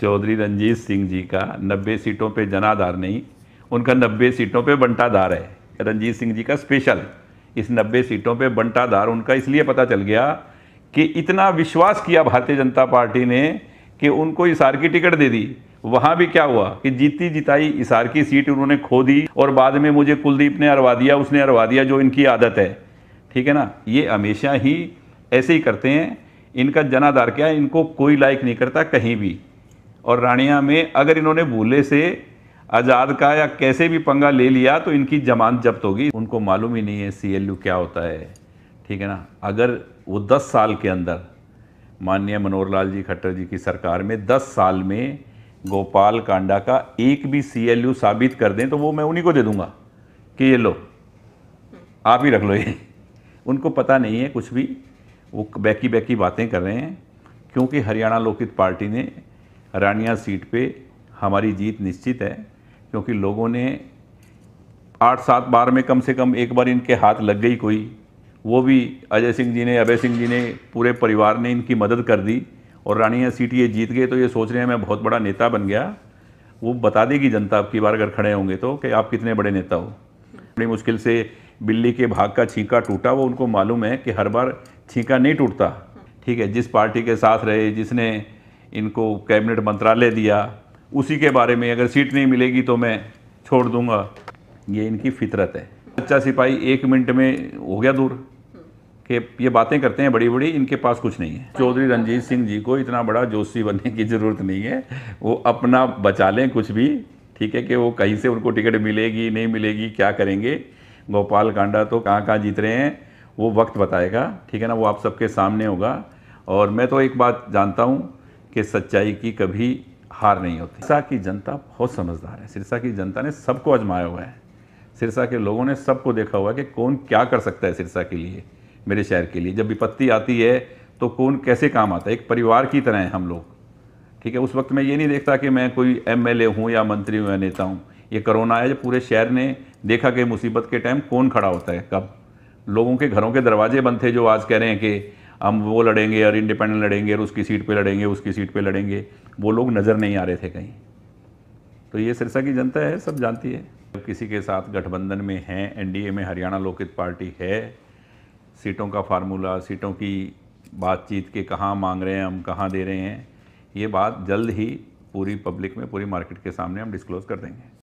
चौधरी रंजीत सिंह जी का नब्बे सीटों पे जनाधार नहीं उनका नब्बे सीटों पे बंटाधार है रंजीत सिंह जी का स्पेशल इस नब्बे सीटों पे बंटाधार उनका इसलिए पता चल गया कि इतना विश्वास किया भारतीय जनता पार्टी ने कि उनको इसार की टिकट दे दी वहाँ भी क्या हुआ कि जीती जिताई इसार की सीट उन्होंने खो दी और बाद में मुझे कुलदीप ने अरवा दिया उसने अरवा दिया जो इनकी आदत है ठीक है ना ये हमेशा ही ऐसे ही करते हैं इनका जनाधार क्या इनको कोई लाइक नहीं करता कहीं भी और रानिया में अगर इन्होंने भूले से आज़ाद का या कैसे भी पंगा ले लिया तो इनकी जमानत जब्त होगी उनको मालूम ही नहीं है सी क्या होता है ठीक है ना अगर वो 10 साल के अंदर माननीय मनोहर लाल जी खट्टर जी की सरकार में 10 साल में गोपाल कांडा का एक भी सी साबित कर दें तो वो मैं उन्हीं को दे दूंगा कि ये लो आप ही रख लो ये उनको पता नहीं है कुछ भी वो बैकी बैकी बातें कर रहे हैं क्योंकि हरियाणा लोकहित पार्टी ने रानिया सीट पे हमारी जीत निश्चित है क्योंकि लोगों ने आठ सात बार में कम से कम एक बार इनके हाथ लग गई कोई वो भी अजय सिंह जी ने अभय सिंह जी ने पूरे परिवार ने इनकी मदद कर दी और रानिया सीट ये जीत गए तो ये सोच रहे हैं मैं बहुत बड़ा नेता बन गया वो बता देगी जनता आपकी बार अगर खड़े होंगे तो कि आप कितने बड़े नेता हो बड़ी मुश्किल से बिल्ली के भाग का छींका टूटा वो उनको मालूम है कि हर बार छीका नहीं टूटता ठीक है जिस पार्टी के साथ रहे जिसने इनको कैबिनेट मंत्रालय दिया उसी के बारे में अगर सीट नहीं मिलेगी तो मैं छोड़ दूंगा ये इनकी फितरत है सच्चा सिपाही एक मिनट में हो गया दूर कि ये बातें करते हैं बड़ी बड़ी इनके पास कुछ नहीं है चौधरी रंजीत सिंह जी को इतना बड़ा जोशी बनने की ज़रूरत नहीं है वो अपना बचा लें कुछ भी ठीक है कि वो कहीं से उनको टिकट मिलेगी नहीं मिलेगी क्या करेंगे गोपाल कांडा तो कहाँ कहाँ जीत रहे हैं वो वक्त बताएगा ठीक है ना वो आप सबके सामने होगा और मैं तो एक बात जानता हूँ कि सच्चाई की कभी हार नहीं होती सिरसा की जनता बहुत समझदार है सिरसा की जनता ने सबको आजमाया हुआ है सिरसा के लोगों ने सबको देखा हुआ है कि कौन क्या कर सकता है सिरसा के लिए मेरे शहर के लिए जब विपत्ति आती है तो कौन कैसे काम आता है एक परिवार की तरह है हम लोग ठीक है उस वक्त मैं ये नहीं देखता कि मैं कोई एम एल हूँ या मंत्री हूँ या नेता हूँ ये कोरोना है जो पूरे शहर ने देखा कि मुसीबत के टाइम कौन खड़ा होता है कब लोगों के घरों के दरवाजे बंद थे जो आज कह रहे हैं कि हम वो लड़ेंगे और इंडिपेंडेंट लड़ेंगे और उसकी सीट पे लड़ेंगे उसकी सीट पे लड़ेंगे वो लोग नज़र नहीं आ रहे थे कहीं तो ये सिरसा की जनता है सब जानती है जब किसी के साथ गठबंधन में हैं एनडीए में हरियाणा लोकहित पार्टी है सीटों का फार्मूला सीटों की बातचीत के कहाँ मांग रहे हैं हम कहाँ दे रहे हैं ये बात जल्द ही पूरी पब्लिक में पूरी मार्केट के सामने हम डिस्क्लोज़ कर देंगे